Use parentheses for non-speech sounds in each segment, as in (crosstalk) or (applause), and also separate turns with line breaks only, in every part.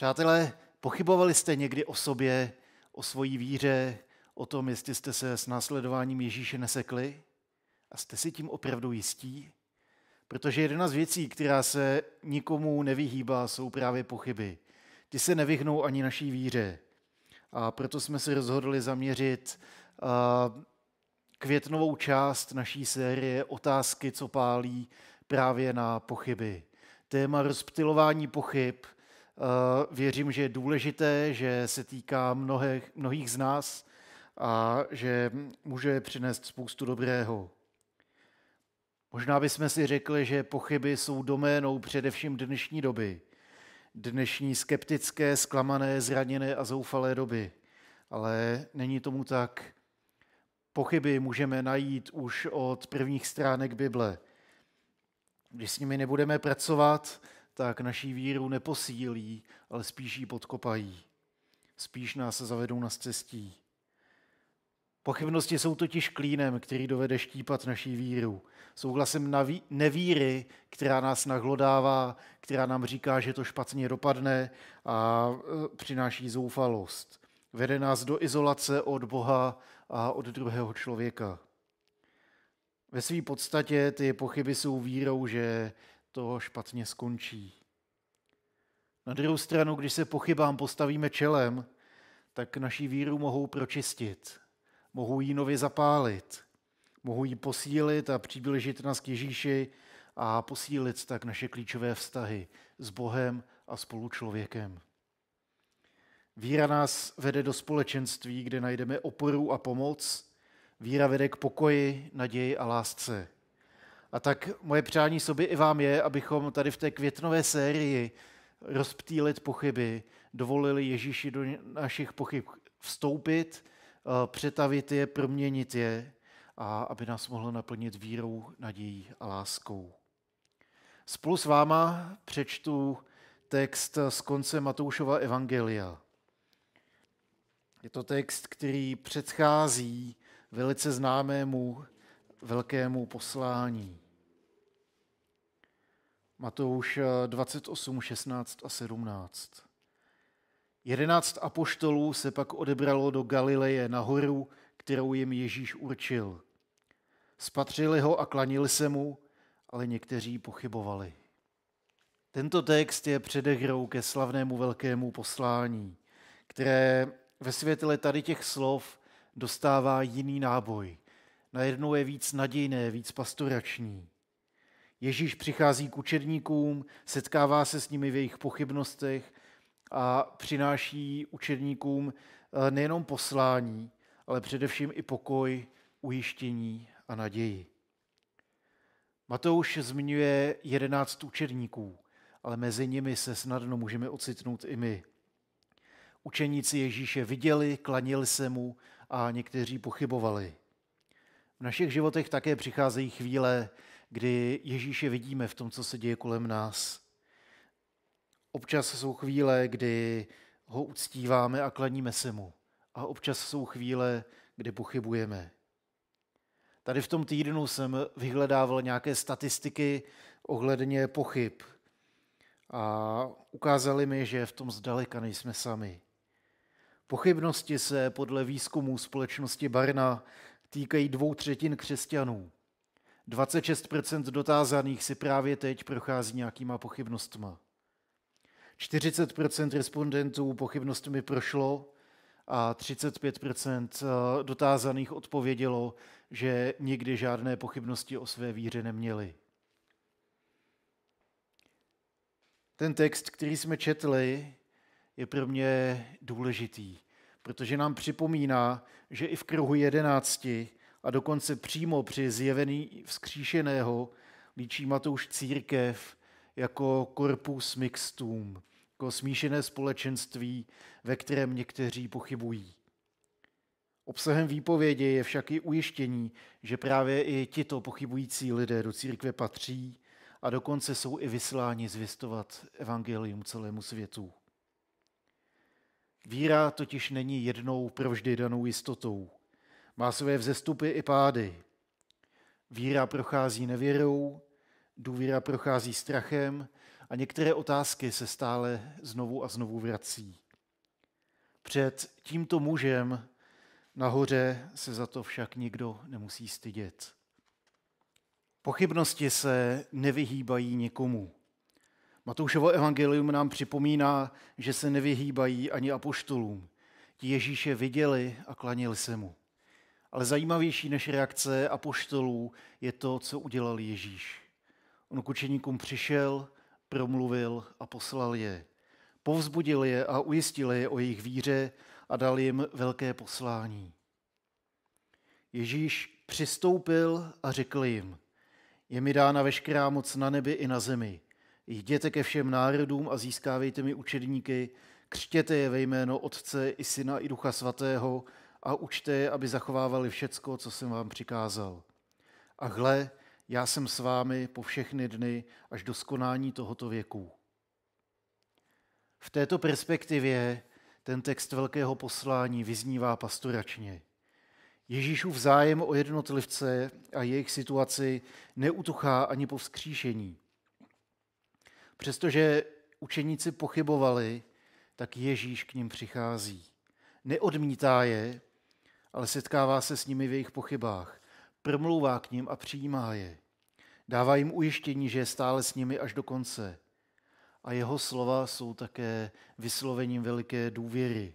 Přátelé, pochybovali jste někdy o sobě, o svojí víře, o tom, jestli jste se s následováním Ježíše nesekli? A jste si tím opravdu jistí? Protože jedna z věcí, která se nikomu nevyhýbá, jsou právě pochyby. Ty se nevyhnou ani naší víře. A proto jsme se rozhodli zaměřit květnovou část naší série Otázky, co pálí, právě na pochyby. Téma rozptilování pochyb – Eh, věřím, že je důležité, že se týká mnohých, mnohých z nás a že může přinést spoustu dobrého. Možná bychom si řekli, že pochyby jsou doménou především dnešní doby, dnešní skeptické, zklamané, zraněné a zoufalé doby. Ale není tomu tak. Pochyby můžeme najít už od prvních stránek Bible. Když s nimi nebudeme pracovat, tak naší víru neposílí, ale spíš ji podkopají. Spíš nás zavedou na cestí. Pochybnosti jsou totiž klínem, který dovede štípat naší víru. Souhlasem na nevíry, která nás nahlodává, která nám říká, že to špatně dopadne a e, přináší zoufalost. Vede nás do izolace od Boha a od druhého člověka. Ve své podstatě ty pochyby jsou vírou, že to špatně skončí. Na druhou stranu, když se pochybám postavíme čelem, tak naší víru mohou pročistit, mohou ji nově zapálit, mohou ji posílit a přiblížit nás k Ježíši a posílit tak naše klíčové vztahy s Bohem a spolu člověkem. Víra nás vede do společenství, kde najdeme oporu a pomoc. Víra vede k pokoji, naději a lásce. A tak moje přání sobě i vám je, abychom tady v té květnové sérii rozptýlit pochyby, dovolili Ježíši do našich pochyb vstoupit, eh, přetavit je, proměnit je a aby nás mohl naplnit vírou, nadějí a láskou. Spolu s váma přečtu text z konce Matoušova Evangelia. Je to text, který předchází velice známému velkému poslání. Matouš 28, eh, 16 a 17. Jedenáct apoštolů se pak odebralo do Galileje na kterou jim Ježíš určil. Spatřili ho a klanili se mu, ale někteří pochybovali. Tento text je předehrou ke slavnému velkému poslání, které ve světle tady těch slov dostává jiný náboj najednou je víc nadějné, víc pastorační. Ježíš přichází k učedníkům, setkává se s nimi v jejich pochybnostech a přináší učedníkům eh, nejenom poslání, ale především i pokoj, ujištění a naději. Matouš zmiňuje jedenáct učedníků, ale mezi nimi se snadno můžeme ocitnout i my. Učeníci Ježíše viděli, klanili se mu a někteří pochybovali. V našich životech také přicházejí chvíle, kdy Ježíše vidíme v tom, co se děje kolem nás. Občas jsou chvíle, kdy ho uctíváme a klaníme se mu. A občas jsou chvíle, kdy pochybujeme. Tady v tom týdnu jsem vyhledával nějaké statistiky ohledně pochyb. A ukázali mi, že v tom zdaleka nejsme sami. Pochybnosti se podle výzkumu společnosti Barna týkají dvou třetin křesťanů. 26% dotázaných si právě teď prochází nějakýma pochybnostma. 40% respondentů pochybnostmi prošlo a 35% eh, dotázaných odpovědělo, že nikdy žádné pochybnosti o své víře neměli. Ten text, který jsme četli, je pro mě důležitý protože nám připomíná, že i v kruhu jedenácti a dokonce přímo při zjevení vzkříšeného líčí Matouš církev jako korpus mixtum, jako smíšené společenství, ve kterém někteří pochybují. Obsahem výpovědi je však i ujištění, že právě i tito pochybující lidé do církve patří a dokonce jsou i vysláni zvěstovat evangelium celému světu. Víra totiž není jednou provždy danou jistotou. Má své vzestupy i pády. Víra prochází nevěrou, důvěra prochází strachem a některé otázky se stále znovu a znovu vrací. Před tímto mužem nahoře se za to však nikdo nemusí stydět. Pochybnosti se nevyhýbají nikomu. Matoušovo evangelium nám připomíná, že se nevyhýbají ani apoštolům. Ti Ježíše viděli a klanili se mu. Ale zajímavější než reakce apoštolů je to, co udělal Ježíš. On k učeníkům přišel, promluvil a poslal je. Povzbudil je a ujistil je o jejich víře a dal jim velké poslání. Ježíš přistoupil a řekl jim, je mi dána veškerá moc na nebi i na zemi – Jděte ke všem národům a získávejte mi učedníky, křtěte je ve jméno Otce i Syna i Ducha Svatého a učte je, aby zachovávali všecko, co jsem vám přikázal. A hle, já jsem s vámi po všechny dny až do skonání tohoto věku. V této perspektivě ten text velkého poslání vyznívá pastoračně. Ježíšův zájem o jednotlivce a jejich situaci neutuchá ani po vzkříšení – Přestože učeníci pochybovali, tak Ježíš k ním přichází. Neodmítá je, ale setkává se s nimi v jejich pochybách. Promlouvá k ním a přijímá je. Dává jim ujištění, že je stále s nimi až do konce. A jeho slova jsou také vyslovením veliké důvěry.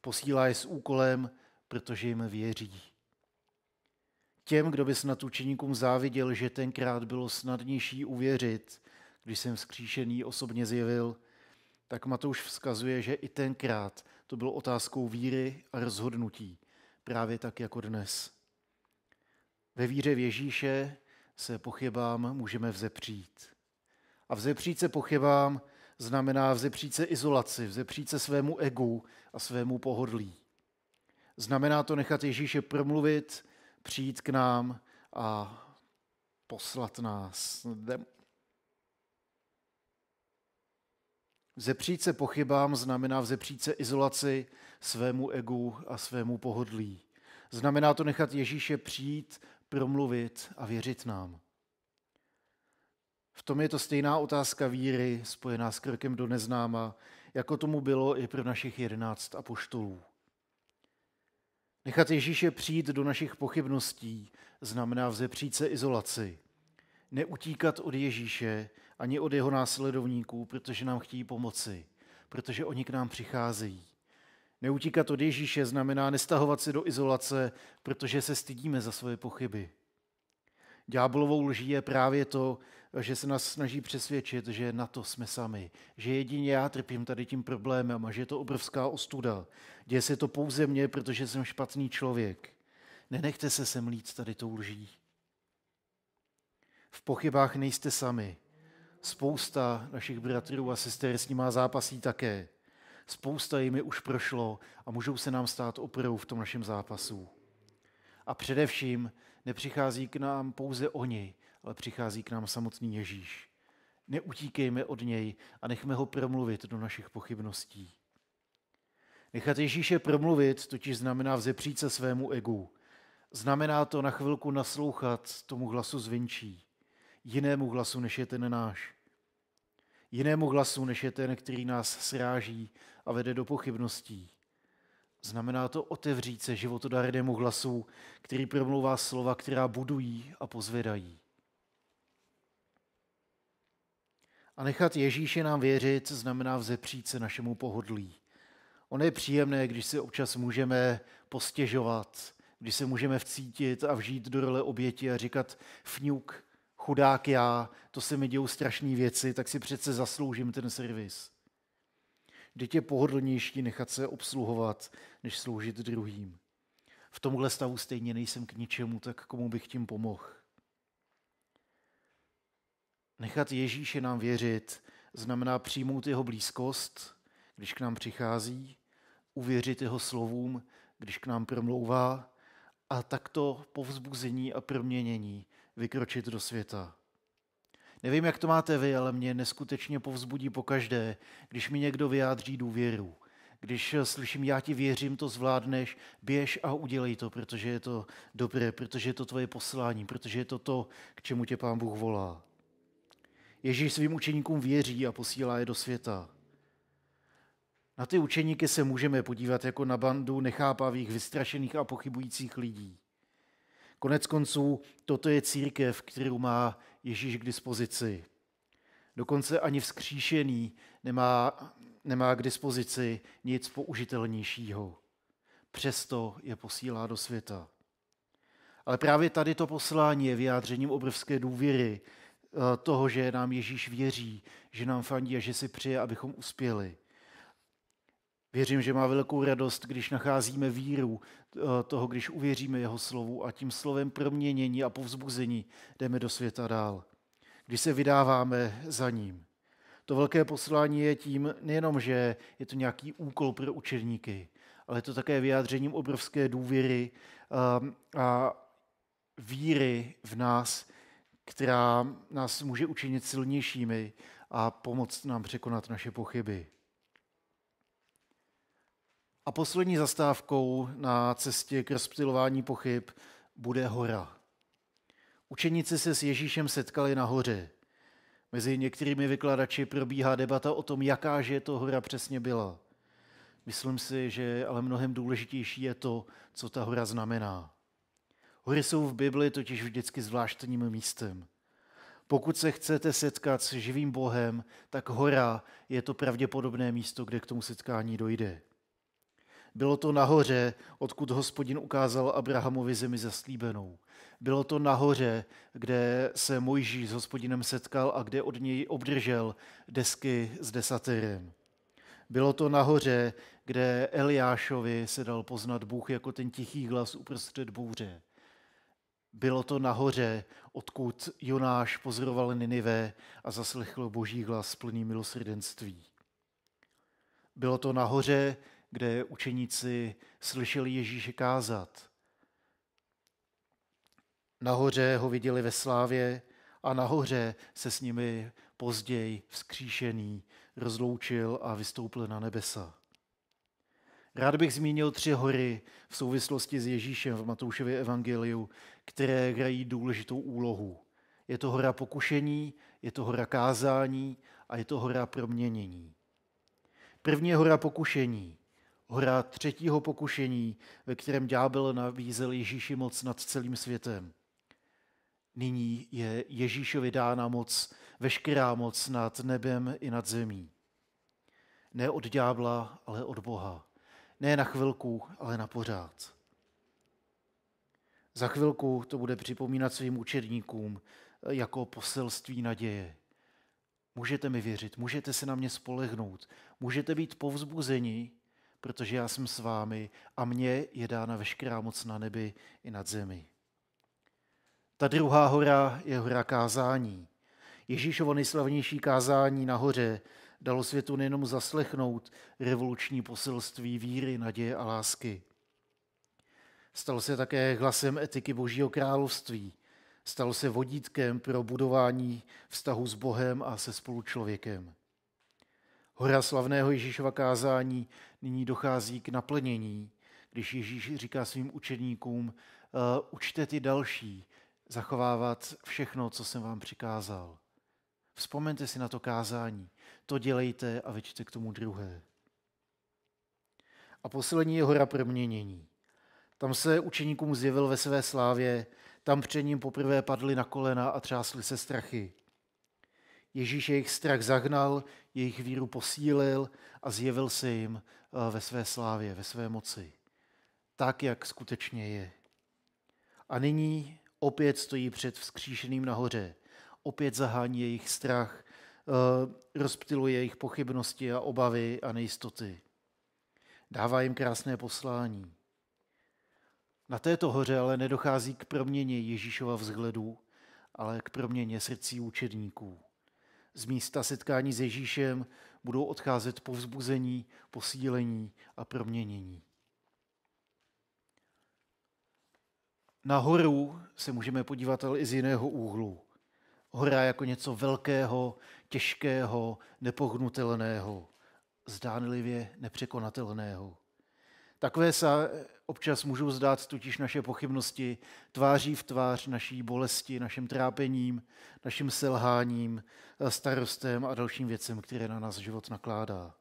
Posílá je s úkolem, protože jim věří. Těm, kdo by snad učeníkům záviděl, že tenkrát bylo snadnější uvěřit, když jsem vzkříšený osobně zjevil, tak Matouš vzkazuje, že i tenkrát to bylo otázkou víry a rozhodnutí, právě tak jako dnes. Ve víře v Ježíše se pochybám můžeme vzepřít. A vzepřít se pochybám znamená vzepřít se izolaci, vzepřít se svému egu a svému pohodlí. Znamená to nechat Ježíše promluvit, přijít k nám a poslat nás. Zepřít se pochybám znamená vzepřít se izolaci svému egu a svému pohodlí. Znamená to nechat Ježíše přijít, promluvit a věřit nám. V tom je to stejná otázka víry, spojená s krkem do neznáma, jako tomu bylo i pro našich jedenáct apoštolů. Nechat Ježíše přijít do našich pochybností znamená vzepřít se izolaci, neutíkat od Ježíše ani od jeho následovníků, protože nám chtějí pomoci, protože oni k nám přicházejí. Neutíkat od Ježíše znamená nestahovat se do izolace, protože se stydíme za svoje pochyby. Ďáblovou lží je právě to, že se nás snaží přesvědčit, že na to jsme sami, že jedině já trpím tady tím problémem a že je to obrovská ostuda. Děje se to pouze mě, protože jsem špatný člověk. Nenechte se semlít tady tou lží. V pochybách nejste sami. Spousta našich bratrů a sester s nimi zápasí také. Spousta jimi už prošlo a můžou se nám stát oprou v tom našem zápasu. A především nepřichází k nám pouze oni, ale přichází k nám samotný Ježíš. Neutíkejme od něj a nechme ho promluvit do našich pochybností. Nechat Ježíše promluvit totiž znamená vzepřít se svému egu. Znamená to na chvilku naslouchat tomu hlasu zvenčí jinému hlasu, než je ten náš. Jinému hlasu, než je ten, který nás sráží a vede do pochybností. Znamená to otevřít se životodárnému hlasu, který promlouvá slova, která budují a pozvedají. A nechat Ježíše nám věřit znamená vzepřít se našemu pohodlí. Ono je příjemné, když si občas můžeme postěžovat, když se můžeme vcítit a vžít do role oběti a říkat fňuk, chudák já, to se mi dějou strašné věci, tak si přece zasloužím ten servis. Vždyť je pohodlnější nechat se obsluhovat, než sloužit druhým. V tomhle stavu stejně nejsem k ničemu, tak komu bych tím pomohl. Nechat Ježíše nám věřit znamená přijmout jeho blízkost, když k nám přichází, uvěřit jeho slovům, když k nám promlouvá a takto povzbuzení a proměnění vykročit do světa. Nevím, jak to máte vy, ale mě neskutečně povzbudí pokaždé, když mi někdo vyjádří důvěru. Když eh, slyším, já ti věřím, to zvládneš, běž a udělej to, protože je to dobré, protože je to tvoje poslání, protože je to to, k čemu tě pán Bůh volá. Ježíš svým učeníkům věří a posílá je do světa. Na ty učeníky se můžeme podívat jako na bandu nechápavých, vystrašených a pochybujících lidí. Konec konců, toto je církev, kterou má Ježíš k dispozici. Dokonce ani vzkříšený nemá, nemá k dispozici nic použitelnějšího. Přesto je posílá do světa. Ale právě tady to poslání je vyjádřením obrovské důvěry eh, toho, že nám Ježíš věří, že nám fandí a že si přeje, abychom uspěli. Věřím, že má velkou radost, když nacházíme víru eh, toho, když uvěříme jeho slovu a tím slovem proměnění a povzbuzení jdeme do světa dál, když se vydáváme za ním. To velké poslání je tím nejenom, že je to nějaký úkol pro učeníky, ale je to také vyjádřením obrovské důvěry ehm, a víry v nás, která nás může učinit silnějšími a pomoct nám překonat naše pochyby. A poslední zastávkou na cestě k rozptilování pochyb bude hora. Učeníci se s Ježíšem setkali na hoře. Mezi některými vykladači probíhá debata o tom, jaká že to hora přesně byla. Myslím si, že ale mnohem důležitější je to, co ta hora znamená. Hory jsou v Bibli totiž vždycky zvláštním místem. Pokud se chcete setkat s živým Bohem, tak hora je to pravděpodobné místo, kde k tomu setkání dojde. Bylo to nahoře, odkud hospodin ukázal Abrahamovi zemi zaslíbenou. Bylo to nahoře, kde se Mojžíš s hospodinem setkal a kde od něj obdržel desky s desaterem. Bylo to nahoře, kde Eliášovi se dal poznat Bůh jako ten tichý hlas uprostřed bouře. Bylo to nahoře, odkud Jonáš pozoroval Ninive a zaslechl boží hlas plný milosrdenství. Bylo to nahoře, kde učeníci slyšeli Ježíše kázat. Nahoře ho viděli ve slávě a nahoře se s nimi později vzkříšený rozloučil a vystoupil na nebesa. Rád bych zmínil tři hory v souvislosti s Ježíšem v Matoušově evangeliu, které hrají důležitou úlohu. Je to hora pokušení, je to hora kázání a je to hora proměnění. První je hora pokušení hora třetího pokušení, ve kterém ďábel navízel Ježíši moc nad celým světem. Nyní je Ježíšovi dána moc, veškerá moc nad nebem i nad zemí. Ne od ďábla, ale od Boha. Ne na chvilku, ale na pořád. Za chvilku to bude připomínat svým učedníkům eh, jako poselství naděje. Můžete mi věřit, můžete se na mě spolehnout, můžete být povzbuzeni, protože já jsem s vámi a mně je dána veškerá moc na nebi i nad zemi. Ta druhá hora je hora kázání. Ježíšovo nejslavnější kázání nahoře dalo světu nejenom zaslechnout revoluční poselství víry, naděje a lásky. Stal se také hlasem etiky Božího království. Stal se vodítkem pro budování vztahu s Bohem a se spolučlověkem hora slavného Ježíšova kázání nyní dochází k naplnění, když Ježíš říká svým učedníkům, eh, učte ty další zachovávat všechno, co jsem vám přikázal. Vzpomeňte si na to kázání, to dělejte a veďte k tomu druhé. A poslední je hora proměnění. Tam se učeníkům zjevil ve své slávě, tam před ním poprvé padli na kolena a třásli se strachy. Ježíš jejich strach zahnal, jejich víru posílil a zjevil se jim eh, ve své slávě, ve své moci. Tak, jak skutečně je. A nyní opět stojí před vzkříšeným nahoře. Opět zahání jejich strach, eh, rozptiluje jejich pochybnosti a obavy a nejistoty. Dává jim krásné poslání. Na této hoře ale nedochází k proměně Ježíšova vzhledu, ale k proměně srdcí učedníků z místa setkání s Ježíšem budou odcházet povzbuzení, posílení a proměnění. Nahoru se můžeme podívat ale i z jiného úhlu. Hora jako něco velkého, těžkého, nepohnutelného, zdánlivě nepřekonatelného. Takové se občas můžou zdát totiž naše pochybnosti tváří v tvář naší bolesti, našim trápením, našim selháním, starostem a dalším věcem, které na nás život nakládá.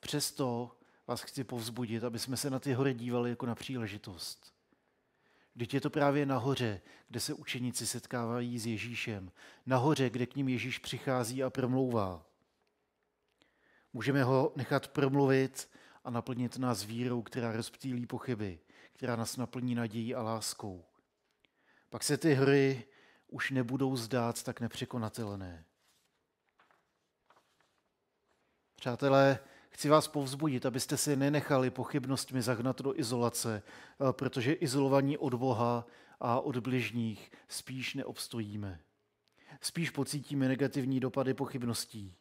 Přesto vás chci povzbudit, aby jsme se na ty hory dívali jako na příležitost. Vždyť je to právě nahoře, kde se učeníci setkávají s Ježíšem. Nahoře, kde k ním Ježíš přichází a promlouvá. Můžeme ho nechat promluvit a naplnit nás vírou, která rozptýlí pochyby, která nás naplní nadějí a láskou. Pak se ty hry už nebudou zdát tak nepřekonatelné. Přátelé, chci vás povzbudit, abyste si nenechali pochybnostmi zahnat do izolace, eh, protože izolovaní od Boha a od bližních spíš neobstojíme. Spíš pocítíme negativní dopady pochybností.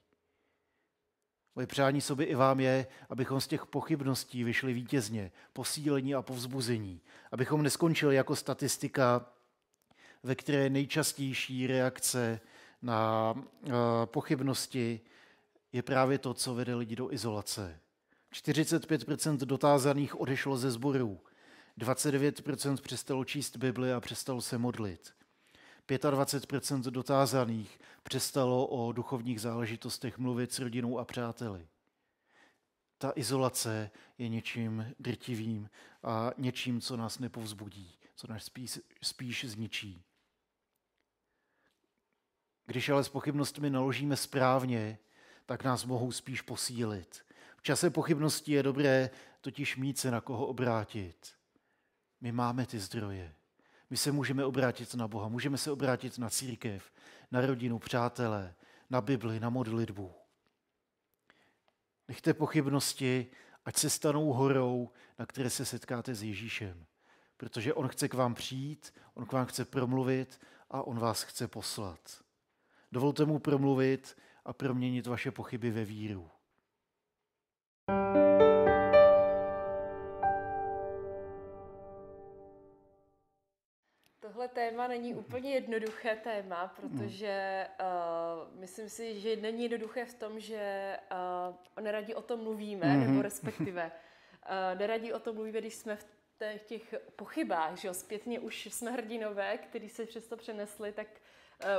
Moje přání sobě i vám je, abychom z těch pochybností vyšli vítězně, posílení a povzbuzení, abychom neskončili jako statistika, ve které nejčastější reakce na eh, pochybnosti je právě to, co vede lidi do izolace. 45% dotázaných odešlo ze sborů, 29% přestalo číst Bibli a přestalo se modlit. 25 dotázaných přestalo o duchovních záležitostech mluvit s rodinou a přáteli. Ta izolace je něčím drtivým a něčím, co nás nepovzbudí, co nás spíš, spíš zničí. Když ale s pochybnostmi naložíme správně, tak nás mohou spíš posílit. V čase pochybností je dobré totiž mít se na koho obrátit. My máme ty zdroje. My se můžeme obrátit na Boha, můžeme se obrátit na církev, na rodinu, přátelé, na Bibli, na modlitbu. Nechte pochybnosti, ať se stanou horou, na které se setkáte s Ježíšem. Protože On chce k vám přijít, On k vám chce promluvit a On vás chce poslat. Dovolte mu promluvit a proměnit vaše pochyby ve víru. thank you
téma není úplně jednoduché téma, protože uh, myslím si, že není jednoduché v tom, že uh, neradi o tom mluvíme, mm-hmm. nebo respektive uh, neradi o tom mluvíme, když jsme v těch, těch pochybách, že jo, zpětně už jsme hrdinové, který se přesto přenesli, tak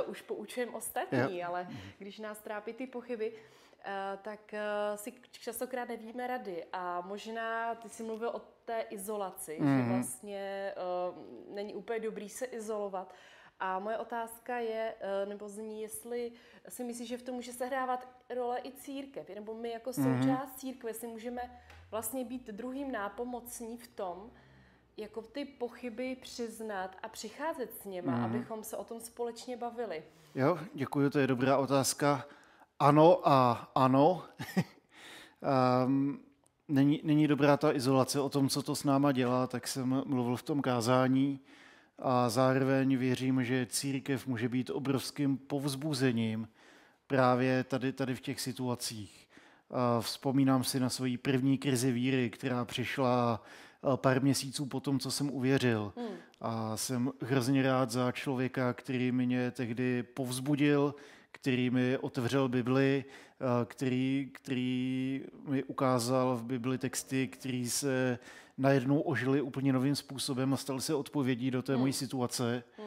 uh, už poučujeme ostatní, yeah. ale když nás trápí ty pochyby, uh, Eh, tak eh, si častokrát nevíme rady. A možná ty jsi mluvil o té izolaci, mm. že mhm. vlastně eh, není úplně dobrý se izolovat. A moje otázka je, nebo zní, jestli si myslíš, že v tom může sehrávat role i církev, nebo my jako mm. součást církve si můžeme vlastně být druhým nápomocní v tom, jako ty pochyby přiznat a přicházet s něma, mm. abychom se o tom společně bavili.
Jo, děkuji, to je dobrá otázka ano a ano. um, (laughs) není, není dobrá ta izolace o tom, co to s náma dělá, tak jsem mluvil v tom kázání a zároveň věřím, že církev může být obrovským povzbuzením právě tady, tady v těch situacích. Vzpomínám si na svoji první krizi víry, která přišla eh, pár měsíců po tom, co jsem uvěřil. Hmm. A jsem hrozně rád za člověka, který mě tehdy povzbudil, který mi otevřel Bibli, eh, který, který mi ukázal v Bibli texty, který se najednou ožili úplně novým způsobem a stal se odpovědí do té mm. mojí hmm. situace. Mm.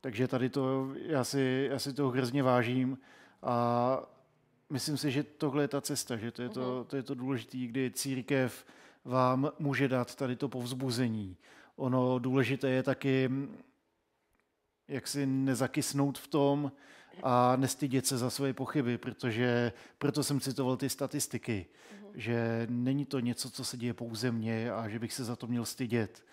Takže tady to, já si, já si toho hrozně vážím a myslím si, že tohle je ta cesta, že to je to, hmm. to, je to důležité, kdy církev vám může dát tady to povzbuzení. Ono důležité je taky, jak si nezakysnout v tom, a nestydět se za svoje pochyby, protože proto jsem citoval ty statistiky, mm-hmm. že není to něco, co se děje pouze mně a že bych se za to měl stydět.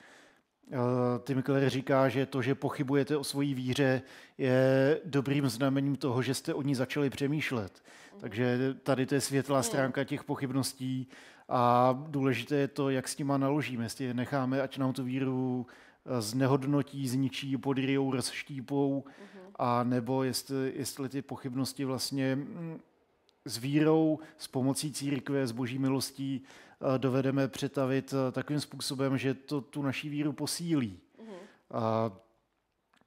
Eh, Tim Keller říká, že to, že pochybujete o svojí víře, je dobrým znamením toho, že jste o ní začali přemýšlet. Mhm. Takže tady to je světlá mhm. stránka těch pochybností a důležité je to, jak s nima naložíme, jestli je necháme, ať nám tu víru znehodnotí, zničí, podryjou, rozštípou, mm-hmm. a nebo jestli, jestli ty pochybnosti vlastně mm, s vírou, s pomocí církve, s boží milostí eh, dovedeme přetavit eh, takovým způsobem, že to tu naší víru posílí. Mm-hmm. A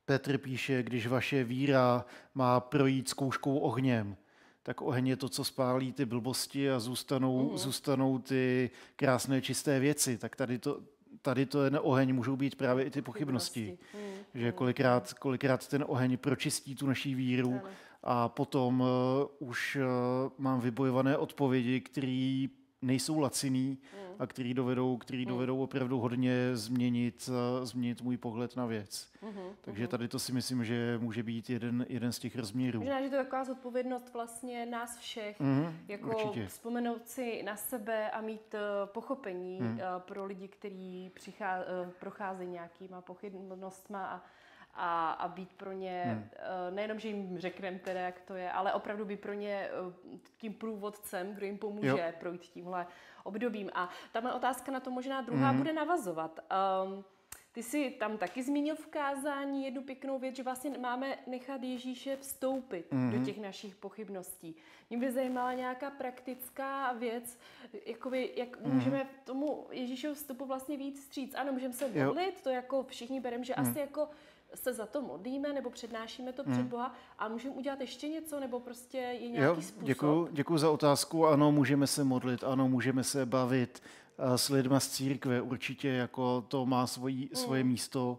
Petr píše, když vaše víra má projít zkouškou ohněm, tak oheň je to, co spálí ty blbosti a zůstanou, mm. zůstanou ty krásné čisté věci. Tak tady to, tady to ten oheň můžou být právě i ty pochybnosti. pochybnosti. Hmm. Že kolikrát, kolikrát ten oheň pročistí tu naší víru ano. a potom uh, už uh, mám vybojované odpovědi, které nejsou laciný mm. a který dovedou, který hmm. dovedou opravdu hodně změnit, eh, změnit můj pohled na věc. Mm-hmm. Takže mhm. tady to si myslím, že může být jeden, jeden z těch rozměrů.
Možná, že to je taková zodpovědnost vlastně nás všech, mm-hmm. jako Určitě. vzpomenout si na sebe a mít uh, pochopení mm. uh, pro lidi, kteří přichá, uh, procházejí nějakýma pochybnostma a a, a být pro ně, hmm. Eh, nejenom, že jim řekneme teda, jak to je, ale opravdu být pro ně eh, tím průvodcem, kdo jim pomůže jo. projít tímhle obdobím. A ta moje otázka na to možná druhá hmm. bude navazovat. Um, ty jsi tam taky zmínil v kázání jednu pěknou věc, že vlastně máme nechat Ježíše vstoupit mm-hmm. do mhm. těch našich pochybností. Mě by zajímala nějaká praktická věc, jakoby, jak mm-hmm. můžeme tomu Ježíšovu vstupu vlastně víc stříct. Ano, můžeme se modlit, jo. to jako všichni bereme, že mm-hmm. asi jako se za to modlíme nebo přednášíme to hmm. před Boha a můžeme udělat ještě něco, nebo prostě je nějaký jo, způsob?
Děkuju, děkuju za otázku. Ano, můžeme se modlit, ano, můžeme se bavit eh, s lidmi z církve. Určitě jako to má svojí, hmm. svoje místo,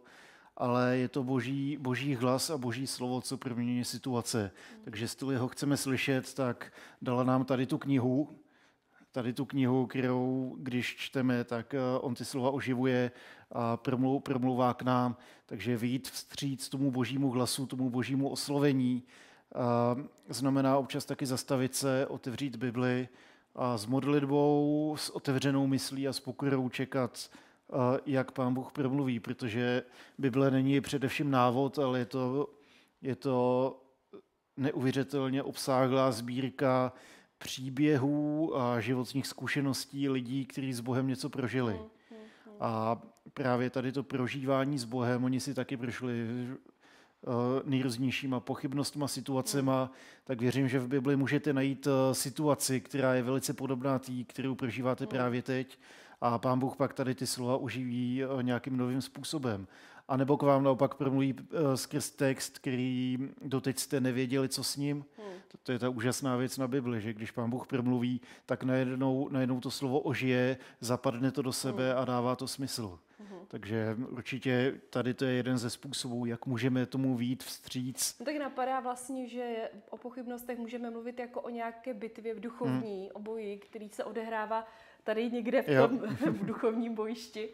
ale je to boží, boží hlas a boží slovo, co proměňuje situace. Hmm. Takže jestli ho chceme slyšet, tak dala nám tady tu knihu, tady tu knihu, kterou když čteme, tak eh, on ty slova oživuje a promlouvá k nám, takže vyjít vstříc tomu božímu hlasu, tomu božímu oslovení, a eh, znamená občas taky zastavit se, otevřít Bibli a s modlitbou, s otevřenou myslí a s pokorou čekat, eh, jak pán Bůh promluví, protože Bible není především návod, ale je to, je to neuvěřitelně obsáhlá sbírka příběhů a životních zkušeností lidí, kteří s Bohem něco prožili. A právě tady to prožívání s Bohem, oni si taky prošli eh, nejrůznějšíma pochybnostma, situacema, tak věřím, že v Bibli můžete najít eh, situaci, která je velice podobná té, kterou prožíváte mm. právě teď a pán Bůh pak tady ty slova uživí eh, nějakým novým způsobem. A nebo k vám naopak promluví uh, skrz text, který doteď jste nevěděli, co s ním. Hmm. To, je ta úžasná věc na Bibli, že když pán Bůh promluví, tak najednou, najednou to slovo ožije, zapadne to do hmm. sebe hmm. a dává to smysl. Hmm. Takže určitě tady to je jeden ze způsobů, jak můžeme tomu výjít vstříc.
No tak napadá vlastně, že o pochybnostech můžeme mluvit jako o nějaké bitvě v duchovní hmm. obojí, který se odehrává tady někde v tom (laughs) v duchovním bojišti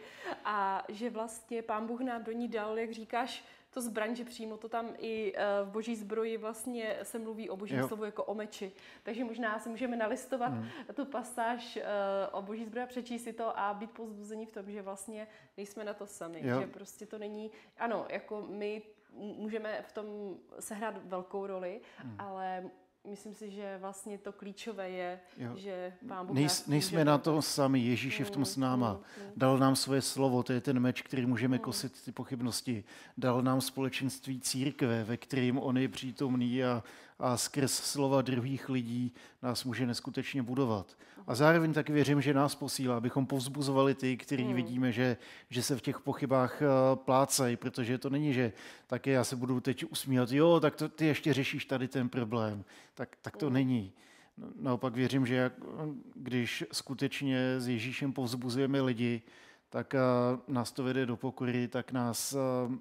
a že vlastně pán Bůh nám do ní dal, jak říkáš, to zbraň, že přímo to tam i eh, v boží zbroji vlastně se mluví o božím jo. slovu jako o meči. Takže možná si můžeme nalistovat hmm. tu pasáž eh, o boží zbroji, přečíst si to a být pozbuzení v tom, že vlastně nejsme na to sami. Jo. Že prostě to není, ano, jako my můžeme v tom sehrát velkou roli, hmm. ale myslím si, že vlastně to klíčové je, jo. že Pán Bůh Nejs, Nejsme na to sami, Ježíš je v tom s náma. Mm, mm, mm.
Dal nám svoje slovo, to je ten meč, který můžeme kosit ty pochybnosti. Dal nám společenství církve, ve kterým on je přítomný a a skrz slova druhých lidí nás může neskutečně budovat. A zároveň taky věřím, že nás posílá, abychom povzbuzovali ty, kteří hmm. vidíme, že, že se v těch pochybách eh, plácají, protože to není, že také já se budu teď usmívat, jo, tak to, ty ještě řešíš tady ten problém. Tak, tak to hmm. není. No, naopak věřím, že jak, když skutečně s Ježíšem povzbuzujeme lidi, tak eh, nás to vede do pokory, tak nás eh,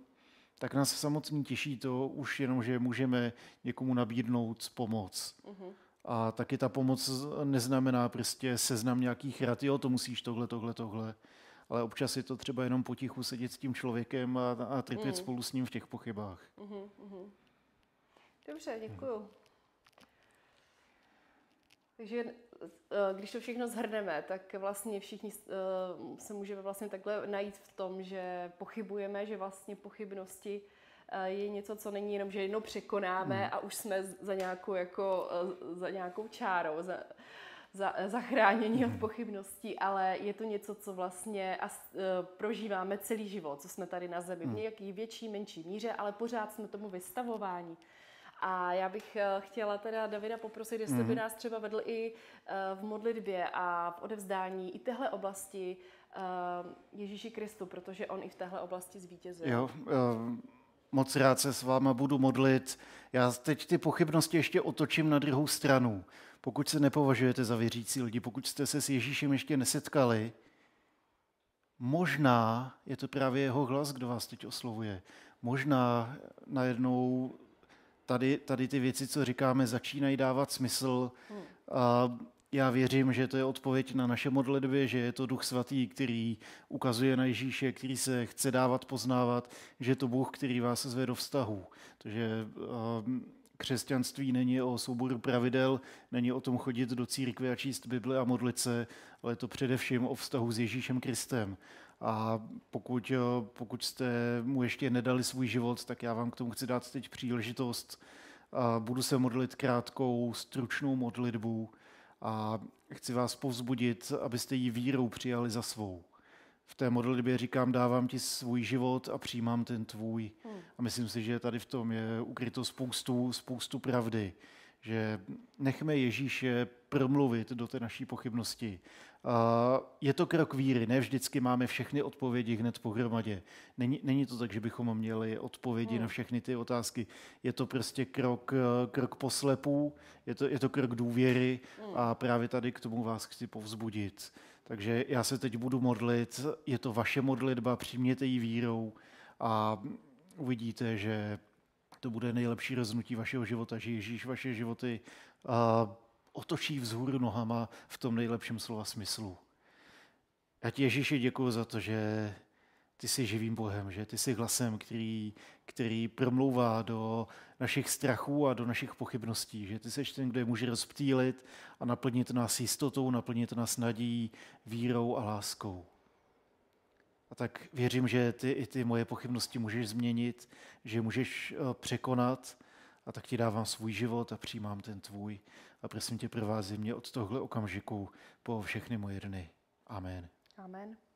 tak nás samotný těší to už jenom, že můžeme někomu nabídnout pomoc. Uh-huh. A taky ta pomoc neznamená prostě seznam nějakých rad, jo, to musíš tohle, tohle, tohle. Ale občas je to třeba jenom potichu sedět s tím člověkem a, a trpět mm. spolu s ním v těch pochybách. Mm-hmm.
Dobře, děkuju. Takže eh, když to všechno zhrneme, tak vlastně všichni eh, se můžeme vlastně takhle najít v tom, že pochybujeme, že vlastně pochybnosti eh, je něco, co není jenom, že jedno překonáme hmm. a už jsme za nějakou, jako, za nějakou čárou, za, za, zachránění od hmm. pochybností, ale je to něco, co vlastně as, prožíváme celý život, co jsme tady na zemi, v hmm. nějaký větší, menší míře, ale pořád jsme tomu vystavováni. A já bych eh, chtěla teda Davida poprosit, jestli mm-hmm. by mhm. nás třeba vedl i eh, v modlitbě a v odevzdání i téhle oblasti eh, Ježíši Kristu, protože on i v téhle oblasti zvítězil. Jo,
moc rád se s váma budu modlit. Já teď ty pochybnosti ještě otočím na druhou stranu. Pokud se nepovažujete za věřící lidi, pokud jste se s Ježíšem ještě nesetkali, možná je to právě jeho hlas, kdo vás teď oslovuje. Možná najednou tady, tady ty věci, co říkáme, začínají dávat smysl. Hmm. A já věřím, že to je odpověď na naše modlitby, že je to Duch Svatý, který ukazuje na Ježíše, který se chce dávat poznávat, že je to Bůh, který vás zve do vztahu. Takže um, Křesťanství není o souboru pravidel, není o tom chodit do církve a číst Bible a modlit se, ale je to především o vztahu s Ježíšem Kristem. A pokud, eh, pokud jste mu ještě nedali svůj život, tak já vám k tomu chci dát teď příležitost. A budu se modlit krátkou, stručnou modlitbu a chci vás povzbudit, abyste ji vírou přijali za svou v té modlitbě říkám, dávám ti svůj život a přijímám ten tvůj. Hmm. A myslím si, že tady v tom je ukryto spoustu, spoustu pravdy, že nechme Ježíše promluvit do té naší pochybnosti. A je to krok víry, ne vždycky máme všechny odpovědi hned pohromadě. Není, není to tak, že bychom měli odpovědi hmm. na všechny ty otázky. Je to prostě krok, krok poslepů, je to, je to krok důvěry hmm. a právě tady k tomu vás chci povzbudit. Takže já se teď budu modlit, je to vaše modlitba, přijměte ji vírou a uvidíte, že to bude nejlepší roznutí vašeho života, že Ježíš vaše životy a, otočí vzhůru nohama v tom nejlepším slova smyslu. Já ti Ježíši děkuji za to, že ty jsi živým Bohem, že? Ty jsi hlasem, který, který promlouvá do našich strachů a do našich pochybností, že ty jsi ten, kdo je může rozptýlit a naplnit nás jistotou, naplnit nás nadí vírou a láskou. A tak věřím, že ty i ty moje pochybnosti můžeš změnit, že můžeš eh, překonat a tak ti dávám svůj život a přijímám ten tvůj a prosím tě provázi mě od tohle okamžiku po všechny moje dny. Amen. Amen.